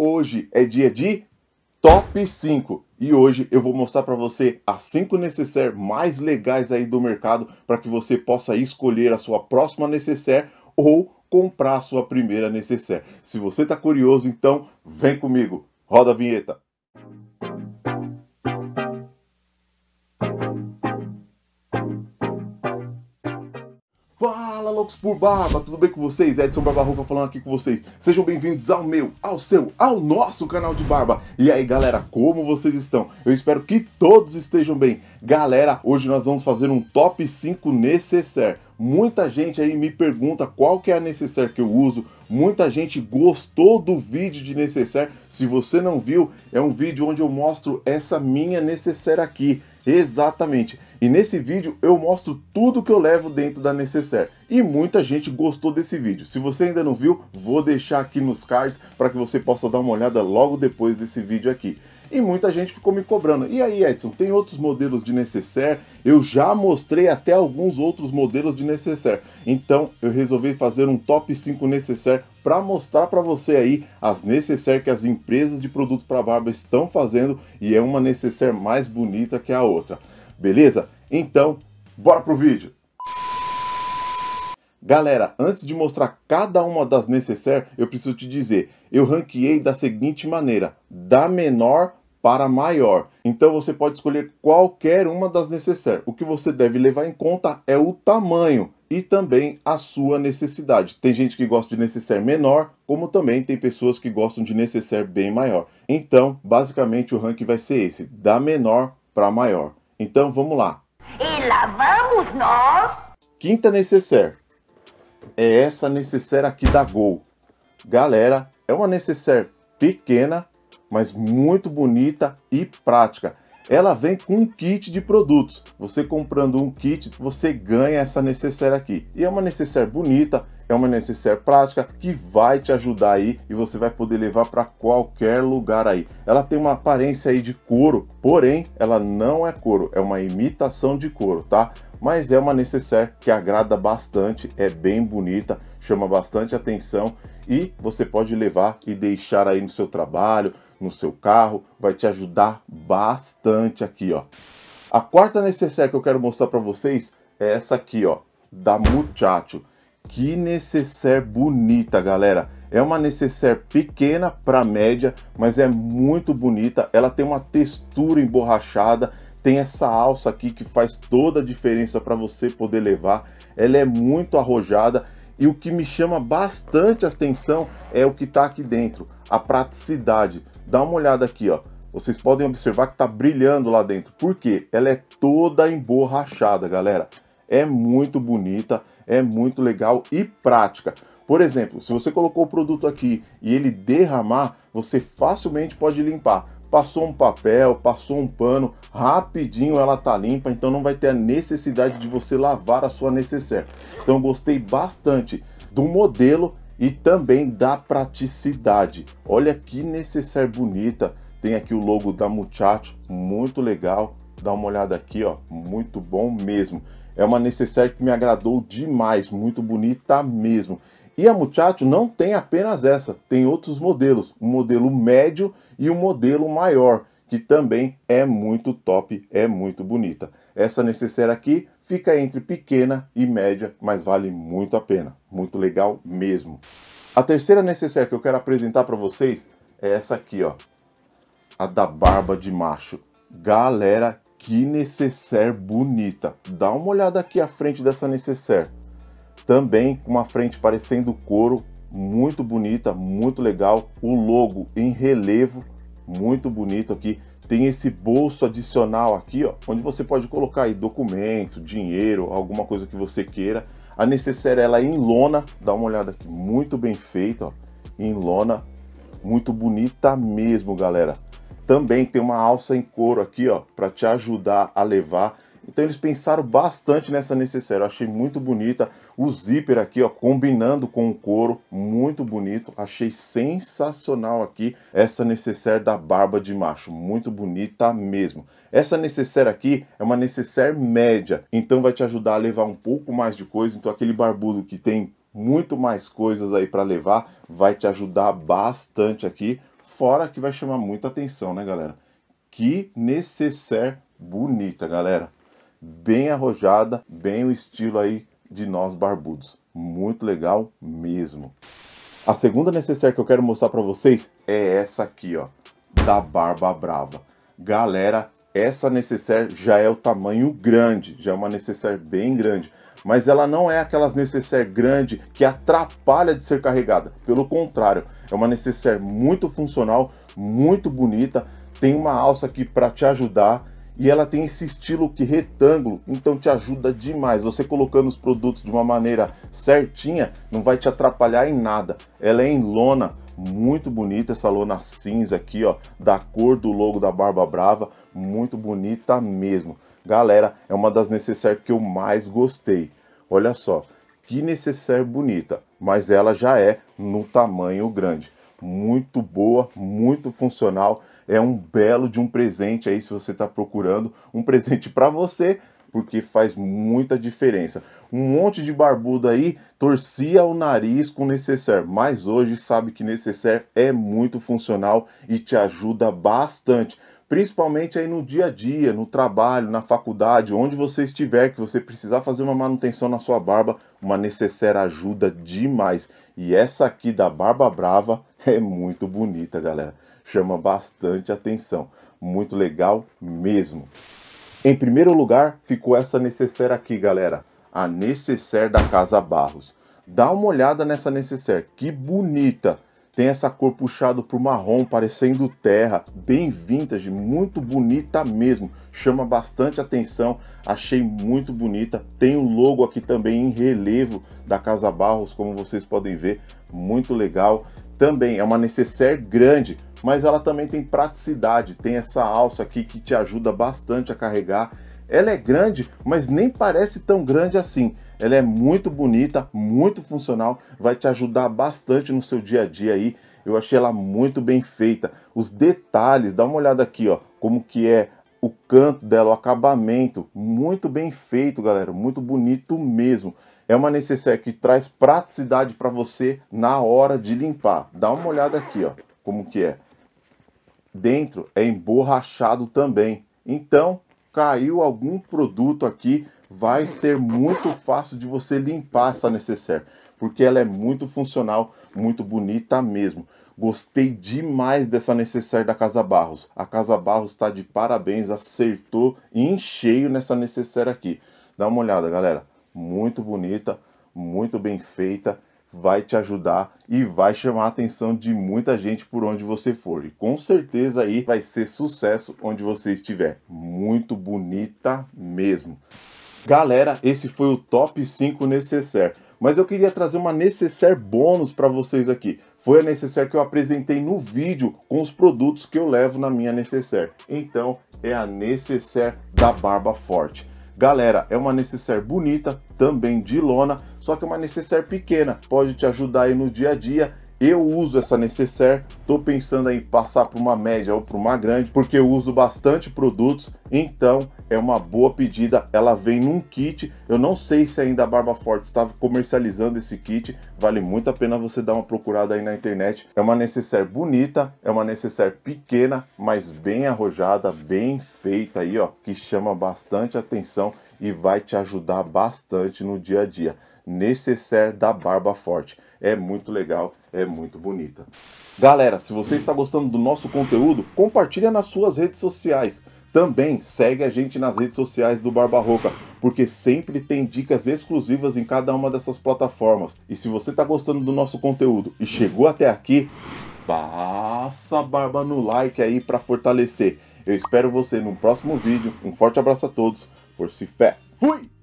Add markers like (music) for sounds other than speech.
Hoje é dia de top 5 e hoje eu vou mostrar para você as 5 necessaires mais legais aí do mercado para que você possa escolher a sua próxima necessaire ou comprar a sua primeira necessaire. Se você está curioso, então vem comigo. Roda a vinheta. loucos por barba, tudo bem com vocês? Edson Barbarroca falando aqui com vocês. Sejam bem-vindos ao meu, ao seu, ao nosso canal de barba. E aí, galera, como vocês estão? Eu espero que todos estejam bem. Galera, hoje nós vamos fazer um top 5 necessaire. Muita gente aí me pergunta qual que é a necessaire que eu uso. Muita gente gostou do vídeo de necessaire. Se você não viu, é um vídeo onde eu mostro essa minha necessaire aqui. Exatamente. E nesse vídeo eu mostro tudo que eu levo dentro da Necessaire. E muita gente gostou desse vídeo. Se você ainda não viu, vou deixar aqui nos cards para que você possa dar uma olhada logo depois desse vídeo aqui. E muita gente ficou me cobrando. E aí, Edson, tem outros modelos de necessaire? Eu já mostrei até alguns outros modelos de necessaire. Então, eu resolvi fazer um top 5 necessaire para mostrar para você aí as necessaire que as empresas de produto para barba estão fazendo e é uma necessaire mais bonita que a outra beleza? Então, bora pro vídeo! Galera, antes de mostrar cada uma das necessaires, eu preciso te dizer, eu ranqueei da seguinte maneira, da menor para maior. Então você pode escolher qualquer uma das necessaires. O que você deve levar em conta é o tamanho e também a sua necessidade. Tem gente que gosta de necessaire menor, como também tem pessoas que gostam de necessaire bem maior. Então, basicamente o ranking vai ser esse, da menor para maior. Então vamos lá. E lá vamos nós. Quinta necessaire. É essa necessaire aqui da Gol. Galera, é uma necessaire pequena, mas muito bonita e prática. Ela vem com um kit de produtos. Você comprando um kit, você ganha essa necessaire aqui. E é uma necessaire bonita, é uma necessaire prática que vai te ajudar aí e você vai poder levar para qualquer lugar aí. Ela tem uma aparência aí de couro, porém ela não é couro, é uma imitação de couro, tá? Mas é uma necessaire que agrada bastante, é bem bonita, chama bastante atenção e você pode levar e deixar aí no seu trabalho, no seu carro, vai te ajudar bastante aqui, ó. A quarta necessaire que eu quero mostrar para vocês é essa aqui, ó, da Muchacho. Que necessaire bonita, galera! É uma necessaire pequena para média, mas é muito bonita. Ela tem uma textura emborrachada, tem essa alça aqui que faz toda a diferença para você poder levar. Ela é muito arrojada e o que me chama bastante atenção é o que está aqui dentro, a praticidade. Dá uma olhada aqui, ó. Vocês podem observar que está brilhando lá dentro. Por quê? Ela é toda emborrachada, galera. É muito bonita é muito legal e prática. Por exemplo, se você colocou o produto aqui e ele derramar, você facilmente pode limpar. Passou um papel, passou um pano, rapidinho ela tá limpa, então não vai ter a necessidade de você lavar a sua necessaire. Então gostei bastante do modelo e também da praticidade. Olha que necessaire bonita. Tem aqui o logo da Muchacho, muito legal. Dá uma olhada aqui, ó, muito bom mesmo. É uma necessaire que me agradou demais, muito bonita mesmo. E a Muchacho não tem apenas essa, tem outros modelos, um modelo médio e um modelo maior, que também é muito top, é muito bonita. Essa necessaire aqui fica entre pequena e média, mas vale muito a pena, muito legal mesmo. A terceira necessaire que eu quero apresentar para vocês é essa aqui, ó, a da barba de macho. Galera, que necessaire bonita. Dá uma olhada aqui à frente dessa necessaire. Também com uma frente parecendo couro, muito bonita, muito legal. O logo em relevo, muito bonito aqui. Tem esse bolso adicional aqui, ó, onde você pode colocar aí documento, dinheiro, alguma coisa que você queira. A necessaire ela é em lona, dá uma olhada aqui, muito bem feita, ó, em lona, muito bonita mesmo, galera também tem uma alça em couro aqui, ó, para te ajudar a levar. Então eles pensaram bastante nessa necessaire, eu achei muito bonita. O zíper aqui, ó, combinando com o couro, muito bonito. Achei sensacional aqui essa necessaire da barba de macho, muito bonita mesmo. Essa necessaire aqui é uma necessaire média, então vai te ajudar a levar um pouco mais de coisa. Então aquele barbudo que tem muito mais coisas aí para levar, vai te ajudar bastante aqui. Fora que vai chamar muita atenção, né, galera? Que necessaire bonita, galera. Bem arrojada, bem o estilo aí de nós barbudos. Muito legal mesmo. A segunda necessaire que eu quero mostrar para vocês é essa aqui, ó, da Barba Brava. Galera, essa necessaire já é o tamanho grande, já é uma necessaire bem grande. Mas ela não é aquelas necessaire grande que atrapalha de ser carregada. Pelo contrário, é uma necessaire muito funcional, muito bonita, tem uma alça aqui para te ajudar e ela tem esse estilo que retângulo, então te ajuda demais. Você colocando os produtos de uma maneira certinha, não vai te atrapalhar em nada. Ela é em lona, muito bonita essa lona cinza aqui, ó, da cor do logo da Barba Brava, muito bonita mesmo. Galera, é uma das necessárias que eu mais gostei. Olha só, que necessaire bonita, mas ela já é no tamanho grande. Muito boa, muito funcional, é um belo de um presente aí se você está procurando um (laughs) presente para você porque faz muita diferença. Um monte de barbudo aí torcia o nariz com necessaire, mas hoje sabe que necessaire é muito funcional e te ajuda bastante. Principalmente aí no dia a dia, no trabalho, na faculdade, onde você estiver, que você precisar fazer uma manutenção na sua barba, uma necessaire ajuda demais. E essa aqui da Barba Brava (laughs) é muito bonita, galera. Chama bastante atenção. Muito legal mesmo. Em primeiro lugar, ficou essa necessaire aqui, galera. A necessaire da Casa Barros. Dá uma olhada nessa necessaire, que bonita. Tem essa cor puxada pro marrom, parecendo terra, bem vintage, muito bonita mesmo. Chama bastante atenção, achei muito bonita. Tem o um logo aqui também em relevo da Casa Barros, como vocês podem ver, muito legal também é uma necessaire grande, mas ela também tem praticidade, tem essa alça aqui que te ajuda bastante a carregar. Ela é grande, mas nem parece tão grande assim. Ela é muito bonita, muito funcional, vai te ajudar bastante no seu dia a dia aí. Eu achei ela muito bem feita. Os detalhes, dá uma olhada aqui, ó, como que é o canto dela, o acabamento, muito bem feito, galera, muito bonito mesmo. É uma necessaire que traz praticidade para você na hora de limpar. Dá uma olhada aqui, ó, como que é. Dentro é emborrachado também. Então, caiu algum produto aqui, vai ser muito fácil de você limpar essa necessaire, porque ela é muito funcional, muito bonita mesmo. Gostei demais dessa necessaire da Casa Barros. A Casa Barros está de parabéns, acertou em cheio nessa necessaire aqui. Dá uma olhada, galera muito bonita, muito bem feita, vai te ajudar e vai chamar a atenção de muita gente por onde você for. E com certeza aí vai ser sucesso onde você estiver. Muito bonita mesmo. Galera, esse foi o top 5 necessaire, mas eu queria trazer uma necessaire bônus para vocês aqui. Foi a necessaire que eu apresentei no vídeo com os produtos que eu levo na minha necessaire. Então, é a necessaire da Barba Forte. Galera, é uma necessaire bonita, também de lona, só que é uma necessaire pequena, pode te ajudar aí no dia a dia eu uso essa necessaire, estou pensando em passar para uma média ou para uma grande, porque eu uso bastante produtos, então é uma boa pedida. Ela vem num kit, eu não sei se ainda a Barba Forte estava comercializando esse kit, vale muito a pena você dar uma procurada aí na internet. É uma necessaire bonita, é uma necessaire pequena, mas bem arrojada, bem feita aí, ó, que chama bastante atenção e vai te ajudar bastante no dia a dia necessaire da Barba Forte. É muito legal, é muito bonita. Galera, se você está gostando do nosso conteúdo, compartilha nas suas redes sociais. Também segue a gente nas redes sociais do Barba Roca, porque sempre tem dicas exclusivas em cada uma dessas plataformas. E se você está gostando do nosso conteúdo e chegou até aqui, passa a barba no like aí para fortalecer. Eu espero você no próximo vídeo. Um forte abraço a todos. Por si fé. Fui!